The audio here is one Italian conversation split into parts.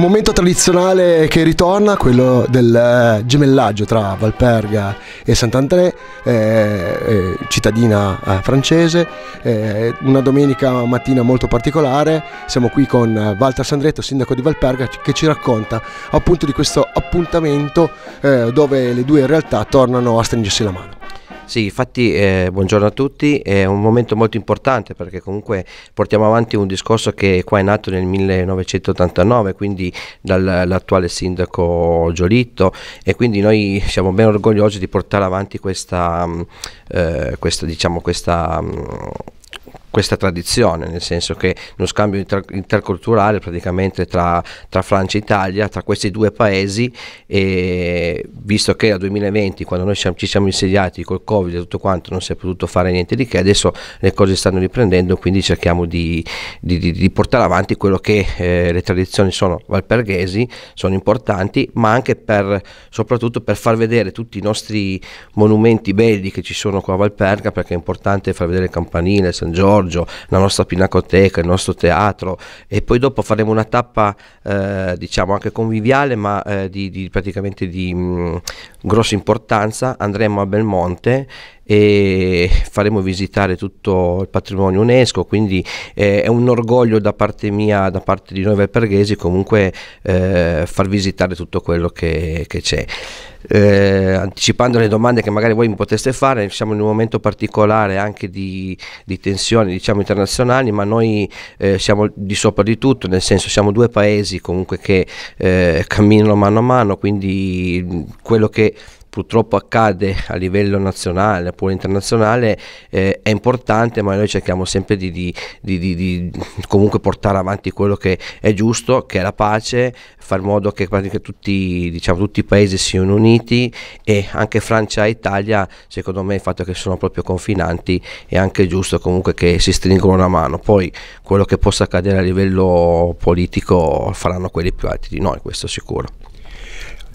momento tradizionale che ritorna, quello del eh, gemellaggio tra Valperga e Sant'André, eh, eh, cittadina eh, francese, eh, una domenica mattina molto particolare, siamo qui con eh, Walter Sandretto, sindaco di Valperga, che ci racconta appunto di questo appuntamento dove le due realtà tornano a stringersi la mano. Sì, infatti eh, buongiorno a tutti, è un momento molto importante perché comunque portiamo avanti un discorso che qua è nato nel 1989, quindi dall'attuale sindaco Giolitto e quindi noi siamo ben orgogliosi di portare avanti questa, mm, eh, questa diciamo questa... Mh, mm, questa tradizione, nel senso che uno scambio inter- interculturale praticamente tra, tra, Francia e Italia, tra questi due paesi, e visto che dal 2020, quando noi ci siamo insediati col Covid e tutto quanto, non si è potuto fare niente di che, adesso le cose stanno riprendendo, quindi cerchiamo di, di, di, di portare avanti quello che eh, le tradizioni sono valperghesi, sono importanti, ma anche per, soprattutto per far vedere tutti i nostri monumenti belli che ci sono qua a Valperga, perché è importante far vedere il Campanile, San Giorgio, Giorgio, la nostra pinacoteca, il nostro teatro e poi dopo faremo una tappa eh, diciamo anche conviviale ma eh, di, di, praticamente di mh, mm, grossa importanza, andremo a Belmonte e faremo visitare tutto il patrimonio UNESCO, quindi eh, è un orgoglio da parte mia, da parte di noi Verperghesi comunque eh, far visitare tutto quello che, che c'è. Eh, anticipando le domande che magari voi mi poteste fare, siamo in un momento particolare anche di, di tensioni diciamo, internazionali, ma noi eh, siamo di sopra di tutto, nel senso siamo due paesi comunque che eh, camminano mano a mano, quindi quello che purtroppo accade a livello nazionale, pure internazionale, eh, è importante, ma noi cerchiamo sempre di, di, di, di, comunque portare avanti quello che è giusto, che è la pace, fare in modo che tutti, diciamo, tutti i paesi siano uniti e anche Francia e Italia, secondo me il fatto che sono proprio confinanti è anche giusto comunque che si stringono una mano. Poi quello che possa accadere a livello politico faranno quelli più alti di noi, questo sicuro.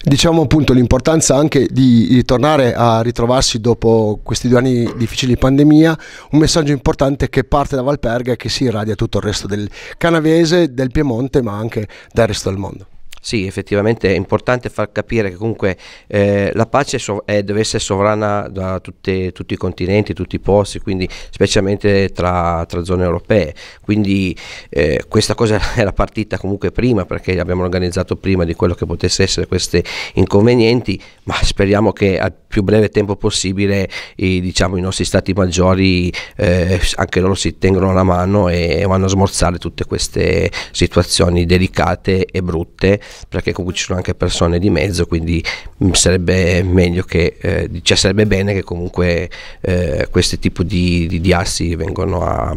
Diciamo appunto l'importanza anche di, di, tornare a ritrovarsi dopo questi due anni difficili di pandemia, un messaggio importante che parte da Valperga e che si irradia tutto il resto del canavese, del Piemonte, ma anche dal resto del mondo sì, effettivamente è importante far capire che comunque eh, la pace è, deve essere sovrana da tutte, tutti i continenti, tutti i posti, quindi specialmente tra, tra zone europee. Quindi eh, questa cosa era partita comunque prima perché abbiamo organizzato prima di quello che potesse essere questi inconvenienti, ma speriamo che al più breve tempo possibile i, diciamo, i nostri stati maggiori eh, anche loro si tengano la mano e vanno a smorzare tutte queste situazioni delicate e brutte perché comunque ci sono anche persone di mezzo, quindi mm, sarebbe meglio che, eh, cioè sarebbe bene che comunque eh, questi tipi di, di, di, assi vengano a,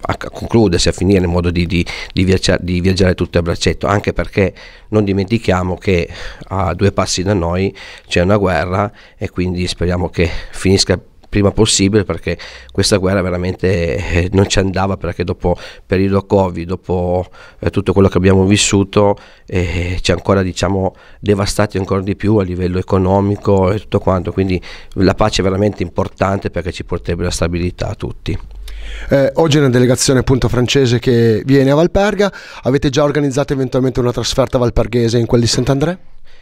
a, concludersi, a finire in modo di, di viaggiare, viaggiare tutti a braccetto, anche perché non dimentichiamo che a due passi da noi c'è una guerra e quindi speriamo che finisca prima possibile perché questa guerra veramente eh, non ci andava perché dopo il periodo Covid, dopo eh, tutto quello che abbiamo vissuto eh, ci ha ancora diciamo devastati ancora di più a livello economico e tutto quanto, quindi la pace è veramente importante perché ci porterebbe la stabilità a tutti. Eh, oggi è una delegazione appunto francese che viene a Valperga, avete già organizzato eventualmente una trasferta valperghese in quel di Sant'Andrea?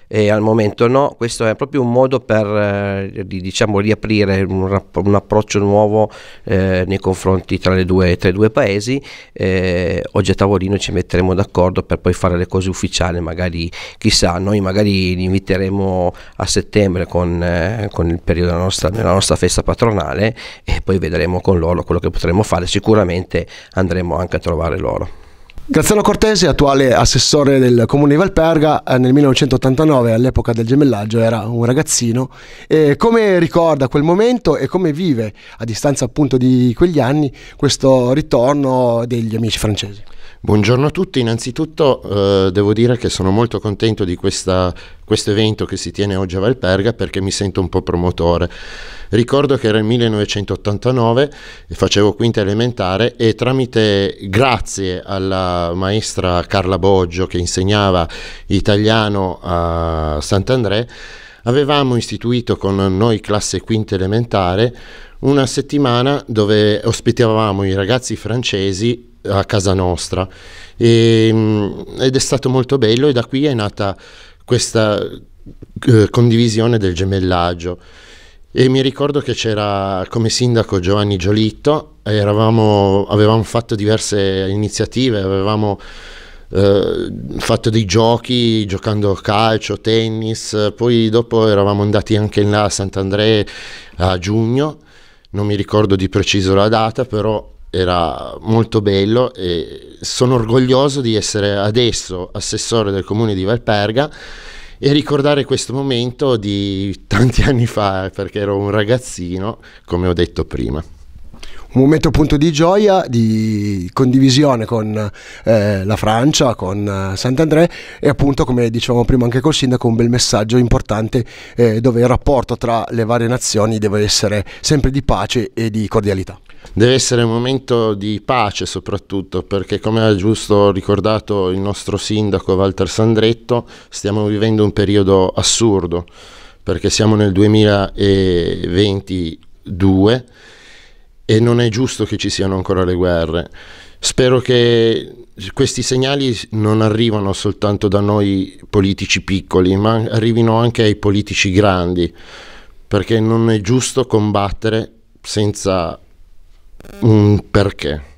e al momento no, questo è proprio un modo per eh, diciamo, riaprire un, un approccio nuovo eh, nei confronti tra, due, tra, i due paesi. Eh, oggi a tavolino ci metteremo d'accordo per poi fare le cose ufficiali, magari chissà, noi magari li inviteremo a settembre con, eh, con il periodo della nostra, della nostra, festa patronale e poi vedremo con loro quello che potremo fare, sicuramente andremo anche a trovare loro. Graziano Cortesi, attuale assessore del comune di Valperga, eh, nel 1989, all'epoca del gemellaggio, era un ragazzino. E come ricorda quel momento e come vive, a distanza appunto di quegli anni, questo ritorno degli amici francesi? Buongiorno a tutti, innanzitutto eh, devo dire che sono molto contento di questo evento che si tiene oggi a Valperga perché mi sento un po' promotore. Ricordo che era il 1989, facevo quinta elementare e tramite, grazie alla maestra Carla Boggio che insegnava italiano a Sant'Andrea, avevamo istituito con noi classe quinta elementare una settimana dove ospitavamo i ragazzi francesi a casa nostra e, mm, ed è stato molto bello e da qui è nata questa eh, condivisione del gemellaggio e mi ricordo che c'era come sindaco Giovanni Giolitto, eravamo, avevamo fatto diverse iniziative, avevamo eh, fatto dei giochi giocando calcio, tennis, poi dopo eravamo andati anche là a Sant'Andrea a giugno, non mi ricordo di preciso la data, però era molto bello e sono orgoglioso di essere adesso assessore del comune di Valperga e ricordare questo momento di tanti anni fa, perché ero un ragazzino, come ho detto prima. Un momento appunto di gioia, di condivisione con eh, la Francia, con eh, Sant'André e appunto come dicevamo prima anche col sindaco un bel messaggio importante eh, dove il rapporto tra le varie nazioni deve essere sempre di pace e di cordialità deve essere un momento di pace soprattutto perché come ha giusto ricordato il nostro sindaco Walter Sandretto stiamo vivendo un periodo assurdo perché siamo nel 2022 e non è giusto che ci siano ancora le guerre. Spero che questi segnali non arrivano soltanto da noi politici piccoli, ma arrivino anche ai politici grandi, perché non è giusto combattere senza Mm, perché?